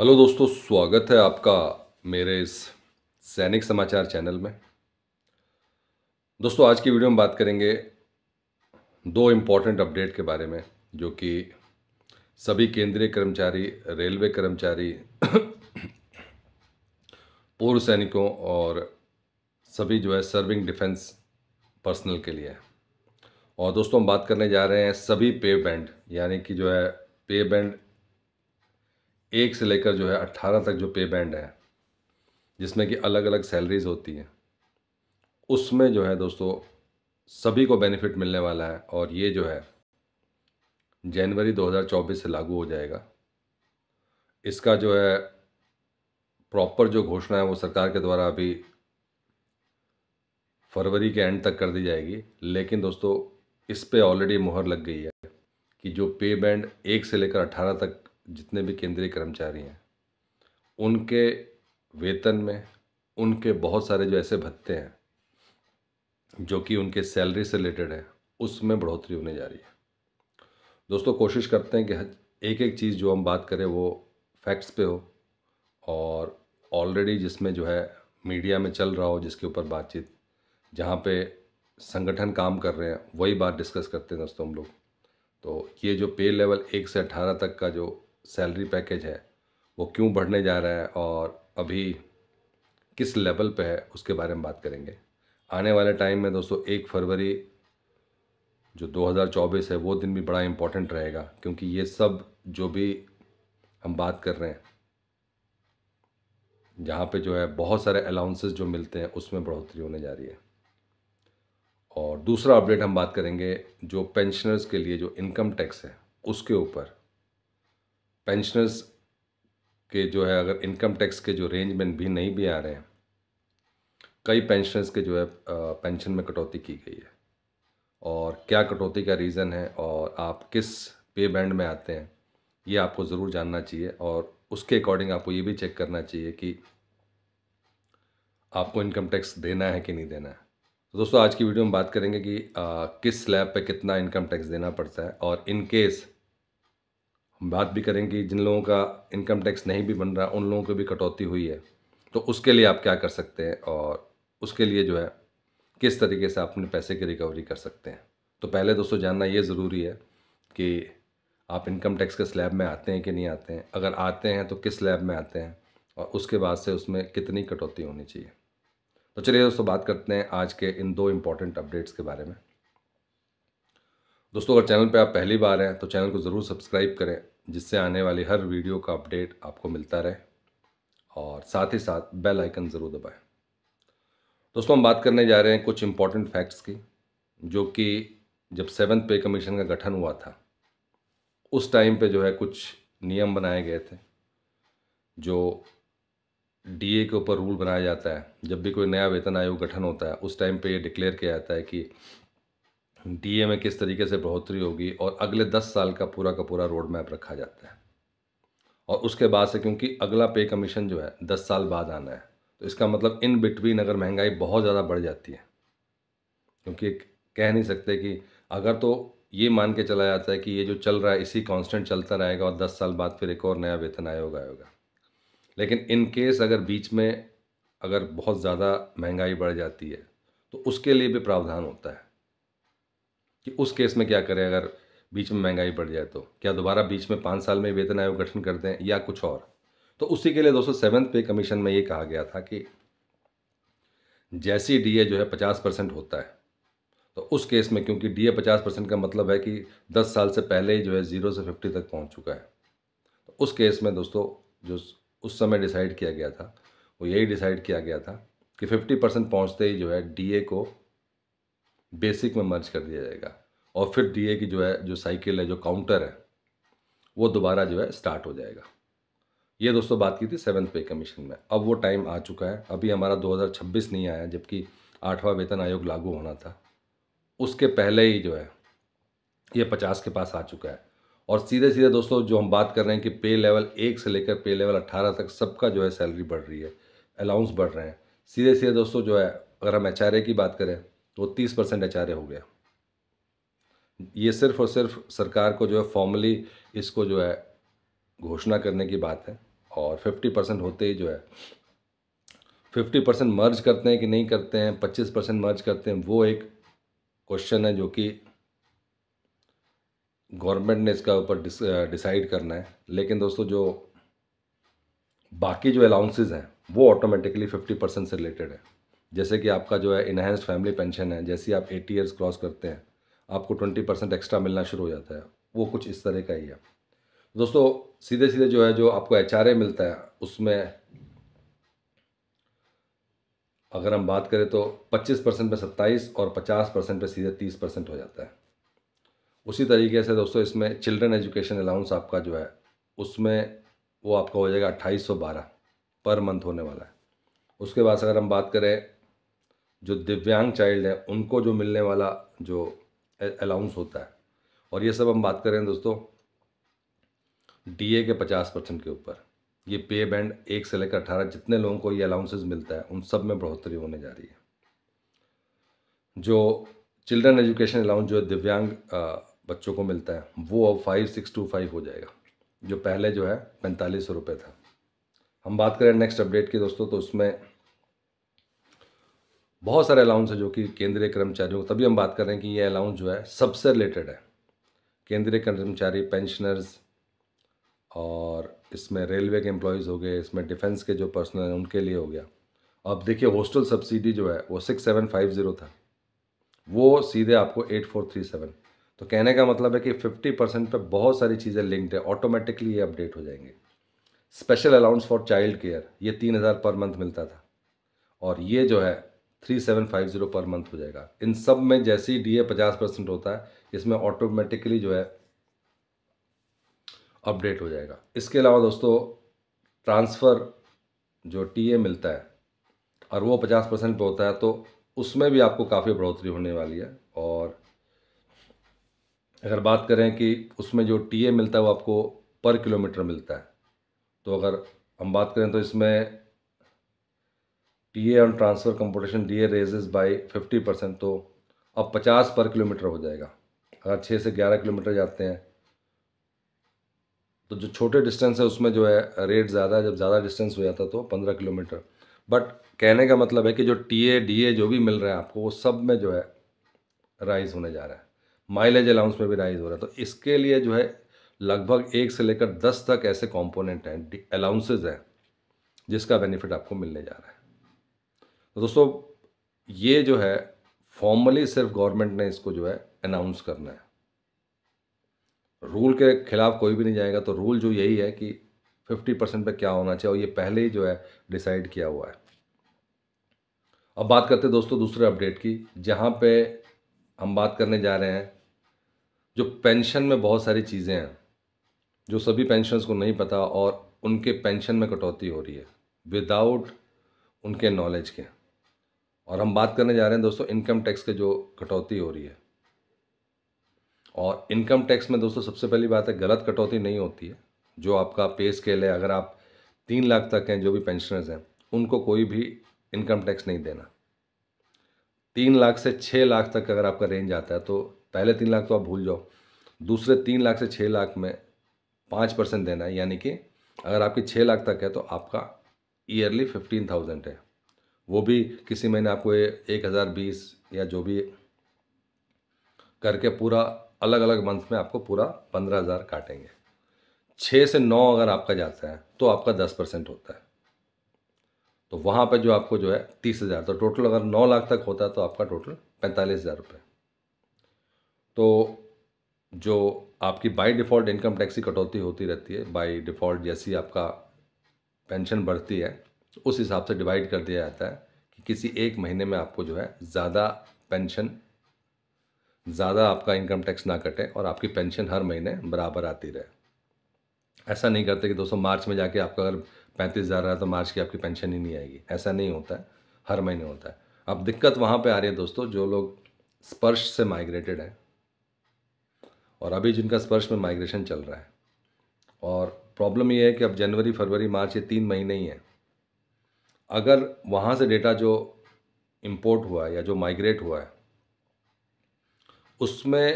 hello दोस्तों स्वागत है आपका मेरे इस सैनिक समाचार चैनल में दोस्तों आज की वीडियो में बात करेंगे दो इम्पॉर्टेंट अपडेट के बारे में जो कि सभी केंद्रीय कर्मचारी रेलवे कर्मचारी पूर्व सैनिकों और सभी जो है सर्विंग डिफेंस पर्सनल के लिए और दोस्तों हम बात करने जा रहे हैं सभी पे बैंड यानी कि जो है पे बैंड एक से लेकर जो है अट्ठारह तक जो पे बैंड है जिसमें कि अलग अलग सैलरीज होती हैं उसमें जो है दोस्तों सभी को बेनिफिट मिलने वाला है और ये जो है जनवरी 2024 से लागू हो जाएगा इसका जो है प्रॉपर जो घोषणा है वो सरकार के द्वारा अभी फरवरी के एंड तक कर दी जाएगी लेकिन दोस्तों इस पे ऑलरेडी मुहर लग गई है कि जो पे बैंड एक से लेकर अट्ठारह तक जितने भी केंद्रीय कर्मचारी हैं उनके वेतन में उनके बहुत सारे जो ऐसे भत्ते हैं जो कि उनके सैलरी से रिलेटेड है उसमें बढ़ोतरी होने जा रही है दोस्तों कोशिश करते हैं कि एक एक चीज़ जो हम बात करें वो फैक्ट्स पे हो और ऑलरेडी जिसमें जो है मीडिया में चल रहा हो जिसके ऊपर बातचीत जहाँ पे संगठन काम कर रहे हैं वही बात डिस्कस करते हैं दोस्तों हम लोग तो ये जो पे लेवल एक से अठारह तक का जो सैलरी पैकेज है वो क्यों बढ़ने जा रहा है और अभी किस लेवल पे है उसके बारे में बात करेंगे आने वाले टाइम में दोस्तों एक फरवरी जो 2024 है वो दिन भी बड़ा इम्पोर्टेंट रहेगा क्योंकि ये सब जो भी हम बात कर रहे हैं जहाँ पे जो है बहुत सारे अलाउंसेस जो मिलते हैं उसमें बढ़ोतरी होने जा रही है और दूसरा अपडेट हम बात करेंगे जो पेंशनर्स के लिए जो इनकम टैक्स है उसके ऊपर पेंशनर्स के जो है अगर इनकम टैक्स के जो रेंज में भी नहीं भी आ रहे हैं कई पेंशनर्स के जो है पेंशन में कटौती की गई है और क्या कटौती का रीज़न है और आप किस पे बैंड में आते हैं ये आपको ज़रूर जानना चाहिए और उसके अकॉर्डिंग आपको ये भी चेक करना चाहिए कि आपको इनकम टैक्स देना है कि नहीं देना है तो दोस्तों आज की वीडियो में बात करेंगे कि आ, किस स्लैब पे कितना इनकम टैक्स देना पड़ता है और इन केस बात भी करेंगे जिन लोगों का इनकम टैक्स नहीं भी बन रहा उन लोगों को भी कटौती हुई है तो उसके लिए आप क्या कर सकते हैं और उसके लिए जो है किस तरीके से आप अपने पैसे की रिकवरी कर सकते हैं तो पहले दोस्तों जानना ये ज़रूरी है कि आप इनकम टैक्स के स्लैब में आते हैं कि नहीं आते हैं अगर आते हैं तो किस स्लैब में आते हैं और उसके बाद से उसमें कितनी कटौती होनी चाहिए तो चलिए दोस्तों बात करते हैं आज के इन दो इम्पॉर्टेंट अपडेट्स के बारे में दोस्तों अगर चैनल पे आप पहली बार हैं तो चैनल को ज़रूर सब्सक्राइब करें जिससे आने वाली हर वीडियो का अपडेट आपको मिलता रहे और साथ ही साथ बेल आइकन ज़रूर दबाएं दोस्तों हम बात करने जा रहे हैं कुछ इम्पॉर्टेंट फैक्ट्स की जो कि जब सेवन्थ पे कमीशन का गठन हुआ था उस टाइम पर जो है कुछ नियम बनाए गए थे जो डीए के ऊपर रूल बनाया जाता है जब भी कोई नया वेतन आयोग गठन होता है उस टाइम पे ये डिक्लेयर किया जाता है कि डीए में किस तरीके से बढ़ोतरी होगी और अगले दस साल का पूरा का पूरा रोड मैप रखा जाता है और उसके बाद से क्योंकि अगला पे कमीशन जो है दस साल बाद आना है तो इसका मतलब इन बिटवीन अगर महंगाई बहुत ज़्यादा बढ़ जाती है क्योंकि कह नहीं सकते कि अगर तो ये मान के चला जाता है कि ये जो चल रहा है इसी कांस्टेंट चलता रहेगा और दस साल बाद फिर एक और नया वेतन आयोग आएगा लेकिन इन केस अगर बीच में अगर बहुत ज़्यादा महंगाई बढ़ जाती है तो उसके लिए भी प्रावधान होता है कि उस केस में क्या करें अगर बीच में महंगाई बढ़ जाए तो क्या दोबारा बीच में पाँच साल में वेतन आयोग गठन कर दें या कुछ और तो उसी के लिए दोस्तों सेवन्थ पे कमीशन में ये कहा गया था कि जैसी डीए जो है पचास परसेंट होता है तो उस केस में क्योंकि डीए पचास परसेंट का मतलब है कि दस साल से पहले ही जो है ज़ीरो से फिफ्टी तक पहुंच चुका है तो उस केस में दोस्तों जो उस समय डिसाइड किया गया था वो यही डिसाइड किया गया था कि फिफ्टी परसेंट पहुँचते ही जो है डी को बेसिक में मर्ज कर दिया जाएगा और फिर डी की जो है जो साइकिल है जो काउंटर है वो दोबारा जो है स्टार्ट हो जाएगा ये दोस्तों बात की थी सेवन्थ पे कमीशन में अब वो टाइम आ चुका है अभी हमारा 2026 नहीं आया जबकि आठवां वेतन आयोग लागू होना था उसके पहले ही जो है ये पचास के पास आ चुका है और सीधे सीधे दोस्तों जो हम बात कर रहे हैं कि पे लेवल एक से लेकर पे लेवल अट्ठारह तक सबका जो है सैलरी बढ़ रही है अलाउंस बढ़ रहे हैं सीधे सीधे दोस्तों जो है अगर हम एच की बात करें तो तीस परसेंट एच हो गया ये सिर्फ और सिर्फ सरकार को जो है फॉर्मली इसको जो है घोषणा करने की बात है और फिफ्टी परसेंट होते ही जो है फिफ्टी परसेंट मर्ज करते हैं कि नहीं करते हैं पच्चीस परसेंट मर्ज करते हैं वो एक क्वेश्चन है जो कि गवर्नमेंट ने इसका ऊपर डिस, डिसाइड करना है लेकिन दोस्तों जो बाकी जो अलाउंसेज हैं वो ऑटोमेटिकली फिफ्टी परसेंट से रिलेटेड है जैसे कि आपका जो है इनहेंस्ड फैमिली पेंशन है जैसे आप एटी ईयर्स क्रॉस करते हैं आपको ट्वेंटी परसेंट एक्स्ट्रा मिलना शुरू हो जाता है वो कुछ इस तरह का ही है दोस्तों सीधे सीधे जो है जो आपको एच मिलता है उसमें अगर हम बात करें तो 25 परसेंट पर सत्ताईस और 50 परसेंट पर सीधे 30 परसेंट हो जाता है उसी तरीके से दोस्तों इसमें चिल्ड्रन एजुकेशन अलाउंस आपका जो है उसमें वो आपका हो जाएगा अट्ठाईस पर मंथ होने वाला है उसके बाद अगर हम बात करें जो दिव्यांग चाइल्ड हैं उनको जो मिलने वाला जो अलाउंस होता है और ये सब हम बात कर रहे हैं दोस्तों डीए के पचास परसेंट के ऊपर ये पे बैंड एक से लेकर अठारह जितने लोगों को ये अलाउंसेज मिलता है उन सब में बढ़ोतरी होने जा रही है जो चिल्ड्रन एजुकेशन अलाउंस जो दिव्यांग बच्चों को मिलता है वो अब फाइव सिक्स टू फाइव हो जाएगा जो पहले जो है पैंतालीस सौ रुपये था हम बात करें नेक्स्ट अपडेट की दोस्तों तो उसमें बहुत सारे अलाउंस है जो कि केंद्रीय कर्मचारियों तभी हम बात कर रहे हैं कि ये अलाउंस जो है सबसे रिलेटेड है केंद्रीय कर्मचारी पेंशनर्स और इसमें रेलवे के एम्प्लॉयज़ हो गए इसमें डिफेंस के जो पर्सनल हैं उनके लिए हो गया अब देखिए हॉस्टल सब्सिडी जो है वो सिक्स सेवन फाइव ज़ीरो था वो सीधे आपको एट फोर थ्री सेवन तो कहने का मतलब है कि फिफ्टी परसेंट पर बहुत सारी चीज़ें लिंक्ड है ऑटोमेटिकली ये अपडेट हो जाएंगे special allowance for child care ये तीन हज़ार पर मंथ मिलता था और ये जो है थ्री सेवन फाइव ज़ीरो पर मंथ हो जाएगा इन सब में जैसे ही डी ए पचास परसेंट होता है इसमें ऑटोमेटिकली जो है अपडेट हो जाएगा इसके अलावा दोस्तों ट्रांसफ़र जो टी ए मिलता है और वो पचास परसेंट पर होता है तो उसमें भी आपको काफ़ी बढ़ोतरी होने वाली है और अगर बात करें कि उसमें जो टी ए मिलता है वो आपको पर किलोमीटर मिलता है तो अगर हम बात करें तो इसमें A on transfer D A raises by fifty percent तो अब पचास पर किलोमीटर हो जाएगा अगर छः से ग्यारह किलोमीटर जाते हैं तो जो छोटे डिस्टेंस है उसमें जो है रेट ज़्यादा जब ज़्यादा डिस्टेंस हो जाता तो पंद्रह किलोमीटर बट कहने का मतलब है कि जो टी ए डी ए जो भी मिल रहा है आपको वो सब में जो है राइज़ होने जा रहा है माइलेज अलाउंस में भी राइज़ हो रहा है तो इसके लिए जो है लगभग एक से लेकर दस तक ऐसे कॉम्पोनेंट हैं अलाउंसेज हैं जिसका बेनिफिट आपको मिलने जा रहा है तो दोस्तों ये जो है फॉर्मली सिर्फ गवर्नमेंट ने इसको जो है अनाउंस करना है रूल के खिलाफ कोई भी नहीं जाएगा तो रूल जो यही है कि फिफ्टी परसेंट पर क्या होना चाहिए और ये पहले ही जो है डिसाइड किया हुआ है अब बात करते हैं दोस्तों दूसरे अपडेट की जहाँ पे हम बात करने जा रहे हैं जो पेंशन में बहुत सारी चीज़ें हैं जो सभी पेंशनर्स को नहीं पता और उनके पेंशन में कटौती हो रही है विदाउट उनके नॉलेज के और हम बात करने जा रहे हैं दोस्तों इनकम टैक्स के जो कटौती हो रही है और इनकम टैक्स में दोस्तों सबसे पहली बात है गलत कटौती नहीं होती है जो आपका पे स्केल है अगर आप तीन लाख तक हैं जो भी पेंशनर्स हैं उनको कोई भी इनकम टैक्स नहीं देना तीन लाख से छः लाख तक अगर आपका रेंज आता है तो पहले तीन लाख तो आप भूल जाओ दूसरे तीन लाख से छः लाख में पाँच परसेंट देना है यानी कि अगर आपकी छः लाख तक है तो आपका ईयरली फिफ्टीन थाउजेंड है वो भी किसी महीने आपको एक हज़ार बीस या जो भी करके पूरा अलग अलग मंथ में आपको पूरा पंद्रह हज़ार काटेंगे छः से नौ अगर आपका जाता है तो आपका दस परसेंट होता है तो वहाँ पर जो आपको जो है तीस हज़ार तो टोटल अगर नौ लाख तक होता है तो आपका टोटल पैंतालीस हज़ार रुपये तो जो आपकी बाय डिफ़ॉल्ट इनकम टैक्स की कटौती होती रहती है बाय डिफ़ॉल्ट जैसी आपका पेंशन बढ़ती है उस हिसाब से डिवाइड कर दिया जाता है कि किसी एक महीने में आपको जो है ज़्यादा पेंशन ज़्यादा आपका इनकम टैक्स ना कटे और आपकी पेंशन हर महीने बराबर आती रहे ऐसा नहीं करते कि दोस्तों मार्च में जाके आपका अगर पैंतीस हज़ार रहा तो मार्च की आपकी पेंशन ही नहीं आएगी ऐसा नहीं होता है हर महीने होता है अब दिक्कत वहाँ पे आ रही है दोस्तों जो लोग स्पर्श से माइग्रेटेड हैं और अभी जिनका स्पर्श में माइग्रेशन चल रहा है और प्रॉब्लम ये है कि अब जनवरी फरवरी मार्च ये तीन महीने ही हैं अगर वहाँ से डेटा जो इम्पोर्ट हुआ है या जो माइग्रेट हुआ है उसमें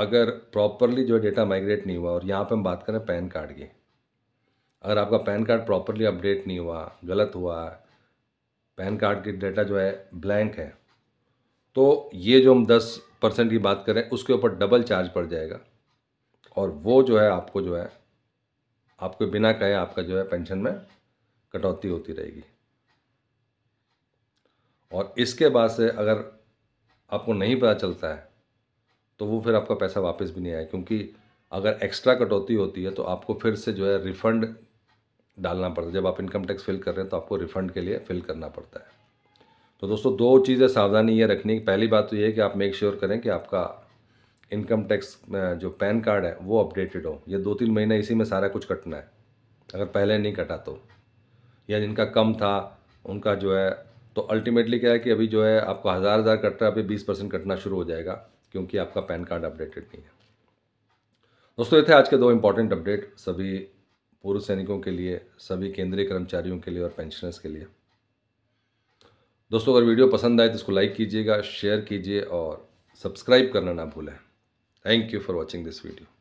अगर प्रॉपरली जो डेटा माइग्रेट नहीं हुआ और यहाँ पे हम बात करें पैन कार्ड की अगर आपका पैन कार्ड प्रॉपरली अपडेट नहीं हुआ गलत हुआ पैन कार्ड की डेटा जो है ब्लैंक है तो ये जो हम दस परसेंट की बात करें उसके ऊपर डबल चार्ज पड़ जाएगा और वो जो है आपको जो है आपको बिना कहे आपका जो है पेंशन में कटौती होती रहेगी और इसके बाद से अगर आपको नहीं पता चलता है तो वो फिर आपका पैसा वापस भी नहीं आया क्योंकि अगर एक्स्ट्रा कटौती होती है तो आपको फिर से जो है रिफ़ंड डालना पड़ता है जब आप इनकम टैक्स फिल कर रहे हैं तो आपको रिफ़ंड के लिए फिल करना पड़ता है तो दोस्तों दो चीज़ें सावधानी ये रखनी पहली बात तो ये है कि आप मेक श्योर sure करें कि आपका इनकम टैक्स जो पैन कार्ड है वो अपडेटेड हो ये दो तीन महीना इसी में सारा कुछ कटना है अगर पहले नहीं कटा तो या जिनका कम था उनका जो है तो अल्टीमेटली क्या है कि अभी जो है आपको हज़ार हज़ार कट रहा है अभी बीस परसेंट कटना शुरू हो जाएगा क्योंकि आपका पैन कार्ड अपडेटेड नहीं है दोस्तों ये थे आज के दो इंपॉर्टेंट अपडेट सभी पूर्व सैनिकों के लिए सभी केंद्रीय कर्मचारियों के लिए और पेंशनर्स के लिए दोस्तों अगर वीडियो पसंद आए तो इसको लाइक कीजिएगा शेयर कीजिए और सब्सक्राइब करना ना भूलें thank you for watching this video